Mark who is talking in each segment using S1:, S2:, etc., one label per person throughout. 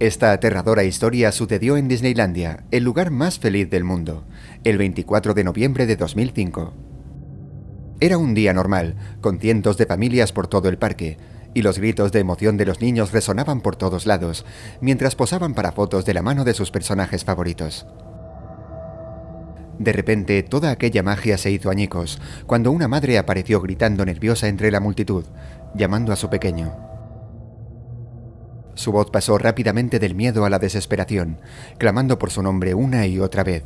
S1: Esta aterradora historia sucedió en Disneylandia, el lugar más feliz del mundo, el 24 de noviembre de 2005. Era un día normal, con cientos de familias por todo el parque, y los gritos de emoción de los niños resonaban por todos lados, mientras posaban para fotos de la mano de sus personajes favoritos. De repente, toda aquella magia se hizo añicos, cuando una madre apareció gritando nerviosa entre la multitud, llamando a su pequeño. Su voz pasó rápidamente del miedo a la desesperación, clamando por su nombre una y otra vez.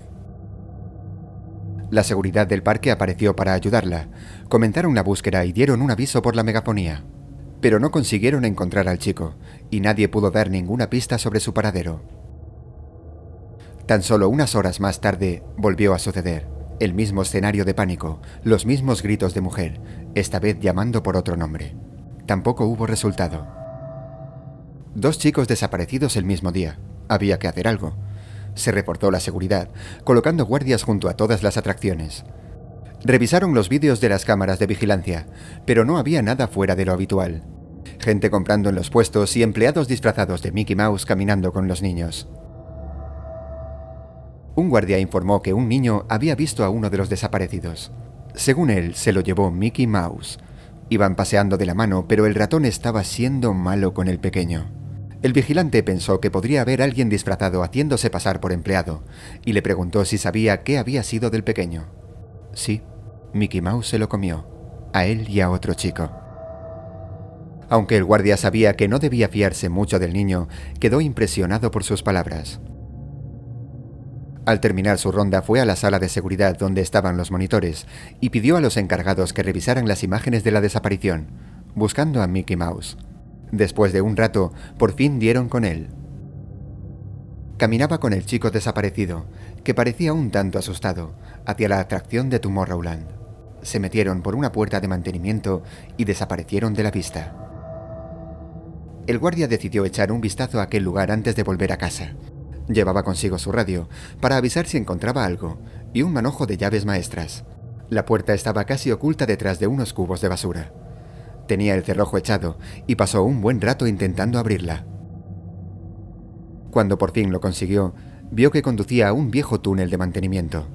S1: La seguridad del parque apareció para ayudarla, comentaron la búsqueda y dieron un aviso por la megafonía. Pero no consiguieron encontrar al chico, y nadie pudo dar ninguna pista sobre su paradero. Tan solo unas horas más tarde volvió a suceder. El mismo escenario de pánico, los mismos gritos de mujer, esta vez llamando por otro nombre. Tampoco hubo resultado. Dos chicos desaparecidos el mismo día. Había que hacer algo. Se reportó la seguridad, colocando guardias junto a todas las atracciones. Revisaron los vídeos de las cámaras de vigilancia, pero no había nada fuera de lo habitual. Gente comprando en los puestos y empleados disfrazados de Mickey Mouse caminando con los niños. Un guardia informó que un niño había visto a uno de los desaparecidos. Según él, se lo llevó Mickey Mouse. Iban paseando de la mano, pero el ratón estaba siendo malo con el pequeño. El vigilante pensó que podría haber alguien disfrazado haciéndose pasar por empleado, y le preguntó si sabía qué había sido del pequeño. Sí, Mickey Mouse se lo comió, a él y a otro chico. Aunque el guardia sabía que no debía fiarse mucho del niño, quedó impresionado por sus palabras. Al terminar su ronda fue a la sala de seguridad donde estaban los monitores y pidió a los encargados que revisaran las imágenes de la desaparición, buscando a Mickey Mouse. Después de un rato, por fin dieron con él. Caminaba con el chico desaparecido, que parecía un tanto asustado, hacia la atracción de Tomorrowland. Se metieron por una puerta de mantenimiento y desaparecieron de la vista. El guardia decidió echar un vistazo a aquel lugar antes de volver a casa. Llevaba consigo su radio para avisar si encontraba algo y un manojo de llaves maestras. La puerta estaba casi oculta detrás de unos cubos de basura. Tenía el cerrojo echado y pasó un buen rato intentando abrirla. Cuando por fin lo consiguió, vio que conducía a un viejo túnel de mantenimiento.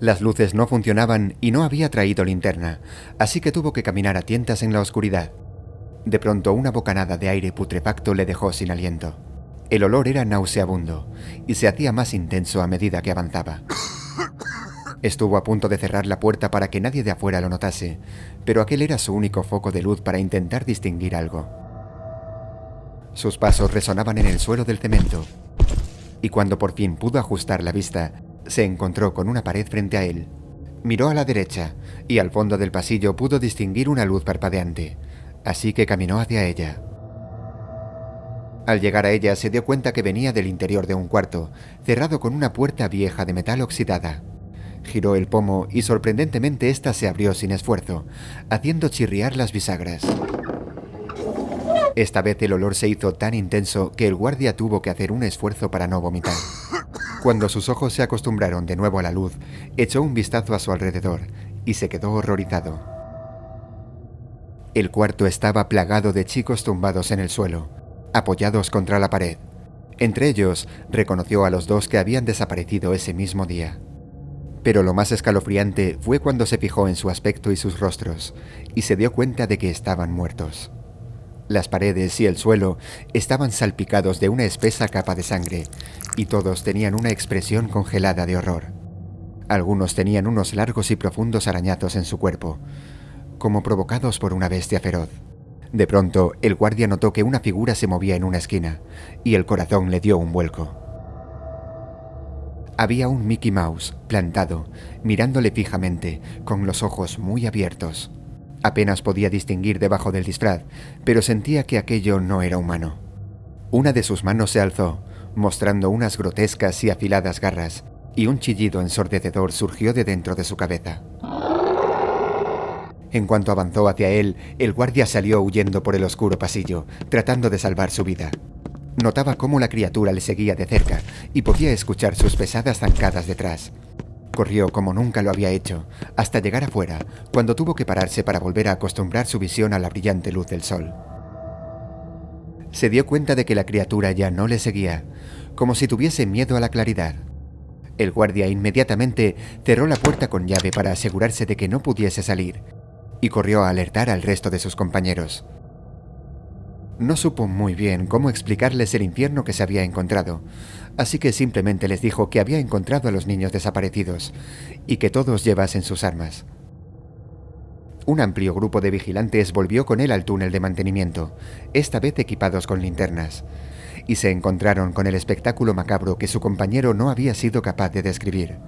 S1: Las luces no funcionaban y no había traído linterna, así que tuvo que caminar a tientas en la oscuridad. De pronto una bocanada de aire putrefacto le dejó sin aliento. El olor era nauseabundo y se hacía más intenso a medida que avanzaba. Estuvo a punto de cerrar la puerta para que nadie de afuera lo notase, pero aquel era su único foco de luz para intentar distinguir algo. Sus pasos resonaban en el suelo del cemento, y cuando por fin pudo ajustar la vista, se encontró con una pared frente a él. Miró a la derecha, y al fondo del pasillo pudo distinguir una luz parpadeante, así que caminó hacia ella. Al llegar a ella se dio cuenta que venía del interior de un cuarto, cerrado con una puerta vieja de metal oxidada. Giró el pomo y sorprendentemente ésta se abrió sin esfuerzo, haciendo chirriar las bisagras. Esta vez el olor se hizo tan intenso que el guardia tuvo que hacer un esfuerzo para no vomitar. Cuando sus ojos se acostumbraron de nuevo a la luz, echó un vistazo a su alrededor y se quedó horrorizado. El cuarto estaba plagado de chicos tumbados en el suelo, apoyados contra la pared. Entre ellos, reconoció a los dos que habían desaparecido ese mismo día. Pero lo más escalofriante fue cuando se fijó en su aspecto y sus rostros, y se dio cuenta de que estaban muertos. Las paredes y el suelo estaban salpicados de una espesa capa de sangre, y todos tenían una expresión congelada de horror. Algunos tenían unos largos y profundos arañazos en su cuerpo, como provocados por una bestia feroz. De pronto, el guardia notó que una figura se movía en una esquina, y el corazón le dio un vuelco. Había un Mickey Mouse plantado, mirándole fijamente, con los ojos muy abiertos. Apenas podía distinguir debajo del disfraz, pero sentía que aquello no era humano. Una de sus manos se alzó, mostrando unas grotescas y afiladas garras, y un chillido ensordecedor surgió de dentro de su cabeza. En cuanto avanzó hacia él, el guardia salió huyendo por el oscuro pasillo, tratando de salvar su vida. Notaba cómo la criatura le seguía de cerca y podía escuchar sus pesadas zancadas detrás. Corrió como nunca lo había hecho, hasta llegar afuera, cuando tuvo que pararse para volver a acostumbrar su visión a la brillante luz del sol. Se dio cuenta de que la criatura ya no le seguía, como si tuviese miedo a la claridad. El guardia inmediatamente cerró la puerta con llave para asegurarse de que no pudiese salir, y corrió a alertar al resto de sus compañeros. No supo muy bien cómo explicarles el infierno que se había encontrado, así que simplemente les dijo que había encontrado a los niños desaparecidos y que todos llevasen sus armas. Un amplio grupo de vigilantes volvió con él al túnel de mantenimiento, esta vez equipados con linternas, y se encontraron con el espectáculo macabro que su compañero no había sido capaz de describir.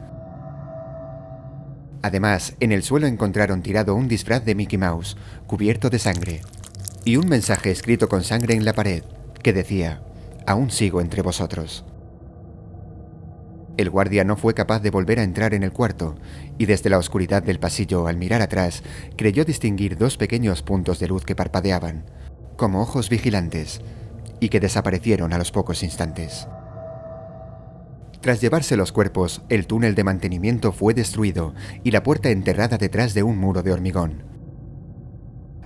S1: Además, en el suelo encontraron tirado un disfraz de Mickey Mouse, cubierto de sangre y un mensaje escrito con sangre en la pared que decía, aún sigo entre vosotros. El guardia no fue capaz de volver a entrar en el cuarto, y desde la oscuridad del pasillo, al mirar atrás, creyó distinguir dos pequeños puntos de luz que parpadeaban, como ojos vigilantes, y que desaparecieron a los pocos instantes. Tras llevarse los cuerpos, el túnel de mantenimiento fue destruido y la puerta enterrada detrás de un muro de hormigón.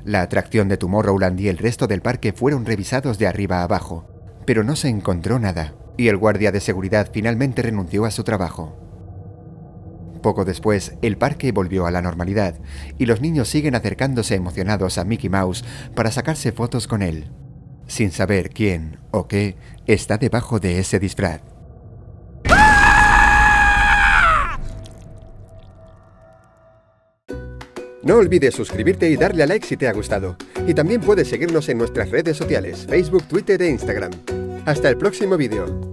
S1: La atracción de Tomorrowland y el resto del parque fueron revisados de arriba a abajo, pero no se encontró nada, y el guardia de seguridad finalmente renunció a su trabajo. Poco después, el parque volvió a la normalidad, y los niños siguen acercándose emocionados a Mickey Mouse para sacarse fotos con él, sin saber quién o qué está debajo de ese disfraz. No olvides suscribirte y darle a like si te ha gustado. Y también puedes seguirnos en nuestras redes sociales, Facebook, Twitter e Instagram. Hasta el próximo vídeo.